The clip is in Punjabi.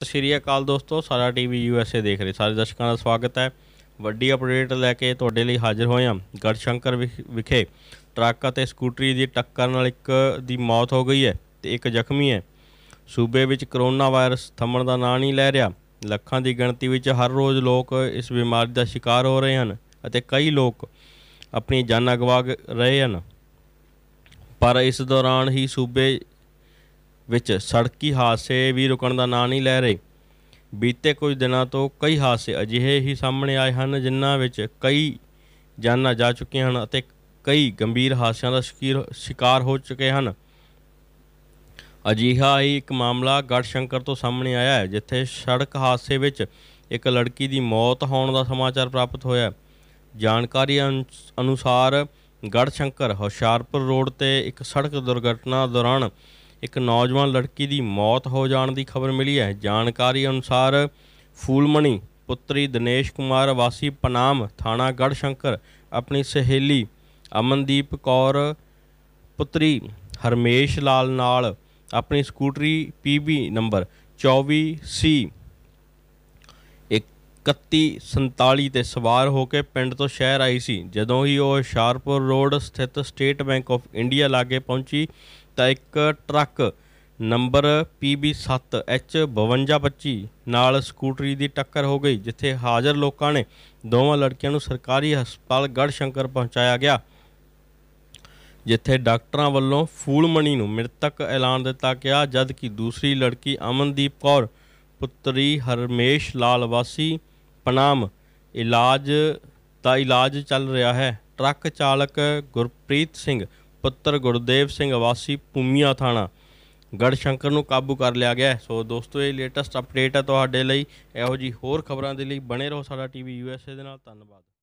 ਸਤਿ ਸ਼੍ਰੀ ਅਕਾਲ ਦੋਸਤੋ ਸਾਰਾ ਟੀਵੀ ਯੂਐਸਏ ਦੇਖ ਰਹੇ ਸਾਰੇ ਦਰਸ਼ਕਾਂ ਦਾ ਸਵਾਗਤ ਹੈ ਵੱਡੀ ਅਪਡੇਟ ਲੈ ਕੇ ਤੁਹਾਡੇ ਲਈ ਹਾਜ਼ਰ ਹੋਏ ਹਾਂ ਗੜਸ਼ੰਕਰ ਵਿਖੇ ਟਰੱਕ ਅਤੇ ਸਕੂਟਰੀ ਦੀ ਟੱਕਰ ਨਾਲ ਇੱਕ ਦੀ ਮੌਤ ਹੋ ਗਈ ਹੈ ਤੇ ਇੱਕ ਜ਼ਖਮੀ ਹੈ ਸੂਬੇ ਵਿੱਚ ਕਰੋਨਾ ਵਾਇਰਸ ਥੰਮਣ ਦਾ ਨਾਂ ਨਹੀਂ ਲੈ ਰਿਹਾ ਲੱਖਾਂ ਦੀ ਗਿਣਤੀ ਵਿੱਚ ਹਰ ਰੋਜ਼ ਲੋਕ ਇਸ ਬਿਮਾਰੀ ਦਾ ਸ਼ਿਕਾਰ ਹੋ ਰਹੇ ਹਨ ਅਤੇ ਕਈ ਲੋਕ ਆਪਣੀ ਜਾਨਾਂ ਗਵਾ ਰਹੇ ਹਨ ਪਰ ਇਸ ਦੌਰਾਨ ਹੀ ਸੂਬੇ ਵਿੱਚ ਸੜਕੀ ਹਾਦਸੇ ਵੀ ਰੁਕਣ ਦਾ ਨਾਂ ਨਹੀਂ ਲੈ ਰਹੇ ਬੀਤੇ ਕੁਝ ਦਿਨਾਂ ਤੋਂ ਕਈ ਹਾਦਸੇ ਅਜਿਹੇ ਹੀ ਸਾਹਮਣੇ ਆਏ ਹਨ ਜਿਨ੍ਹਾਂ ਵਿੱਚ ਕਈ ਜਾਨਾਂ ਜਾ ਚੁੱਕੀਆਂ ਹਨ ਅਤੇ ਕਈ ਗੰਭੀਰ ਹਾਦਸਿਆਂ ਦਾ ਸ਼ਿਕਾਰ ਹੋ ਚੁੱਕੇ ਹਨ ਅਜਿਹਾ ਹੀ ਇੱਕ ਮਾਮਲਾ ਗੜਸ਼ੰਕਰ ਤੋਂ ਸਾਹਮਣੇ ਆਇਆ ਹੈ ਜਿੱਥੇ ਸੜਕ ਹਾਦਸੇ ਵਿੱਚ ਇੱਕ ਲੜਕੀ ਦੀ ਮੌਤ ਹੋਣ ਦਾ ਸਮਾਚਾਰ ਪ੍ਰਾਪਤ ਹੋਇਆ ਜਾਣਕਾਰੀ ਅਨੁਸਾਰ ਗੜਸ਼ੰਕਰ ਹੁਸ਼ਿਆਰਪੁਰ ਰੋਡ ਤੇ ਇੱਕ ਸੜਕ ਦੁਰਘਟਨਾ ਦੌਰਾਨ ਇੱਕ ਨੌਜਵਾਨ ਲੜਕੀ ਦੀ ਮੌਤ ਹੋ ਜਾਣ ਦੀ ਖਬਰ ਮਿਲੀ ਹੈ ਜਾਣਕਾਰੀ ਅਨੁਸਾਰ ਫੂਲਮਣੀ ਪੁੱਤਰੀ ਦਿਨੇਸ਼ ਕੁਮਾਰ ਵਾਸੀ ਪਨਾਮ ਥਾਣਾ ਗੜਸ਼ੰਕਰ ਆਪਣੀ ਸਹੇਲੀ ਅਮਨਦੀਪ ਕੌਰ ਪੁੱਤਰੀ ਹਰਮੇਸ਼ ਲਾਲ ਨਾਲ ਆਪਣੀ ਸਕੂਟਰੀ ਪੀਬੀ ਨੰਬਰ 24C 3147 ਤੇ ਸਵਾਰ ਹੋ ਕੇ ਪਿੰਡ ਤੋਂ ਸ਼ਹਿਰ ਆਈ ਸੀ ਜਦੋਂ ਹੀ ਉਹ ਸ਼ਾਰਪੁਰ ਰੋਡ ਸਥਿਤ ਸਟੇਟ ਬੈਂਕ ਆਫ ਇੰਡੀਆ ਲਾਗੇ ਪਹੁੰਚੀ ਕੀਤਾ ਇੱਕ ਟਰੱਕ ਨੰਬਰ PB7H5225 ਨਾਲ ਸਕੂਟਰੀ ਦੀ ਟੱਕਰ ਹੋ ਗਈ ਜਿੱਥੇ ਹਾਜ਼ਰ ਲੋਕਾਂ ਨੇ ਦੋਵਾਂ ਲੜਕੀਆਂ ਨੂੰ ਸਰਕਾਰੀ ਹਸਪਤਾਲ ਗੜਸ਼ੰਕਰ ਪਹੁੰਚਾਇਆ ਗਿਆ ਜਿੱਥੇ ਡਾਕਟਰਾਂ ਵੱਲੋਂ ਫੂਲਮਣੀ ਨੂੰ ਮ੍ਰਿਤਕ ਐਲਾਨ ਦਿੱਤਾ ਗਿਆ ਜਦ ਕਿ ਦੂਸਰੀ ਲੜਕੀ ਅਮਨਦੀਪ ਕੌਰ ਪੁੱਤਰੀ ਹਰਮੇਸ਼ ਲਾਲ ਵਾਸੀ ਪਨਾਮ ਇਲਾਜ ਦਾ ਇਲਾਜ ਚੱਲ ਰਿਹਾ ਹੈ ਟਰੱਕ ਚਾਲਕ ਗੁਰਪ੍ਰੀਤ ਸਿੰਘ ਪੁੱਤਰ ਗੁਰਦੇਵ ਸਿੰਘ ਵਾਸੀ ਪੂਮੀਆਂ ਥਾਣਾ ਗੜਸ਼ੰਕਰ ਨੂੰ ਕਾਬੂ ਕਰ ਲਿਆ ਗਿਆ ਸੋ ਦੋਸਤੋ ਇਹ ਲੇਟੈਸਟ ਅਪਡੇਟ ਹੈ ਤੁਹਾਡੇ ਲਈ ਇਹੋ ਜੀ ਹੋਰ ਖਬਰਾਂ ਦੇ ਲਈ ਬਣੇ ਰਹੋ ਸਾਡਾ ਟੀਵੀ ਯੂਐਸਏ ਦੇ ਨਾਲ ਧੰਨਵਾਦ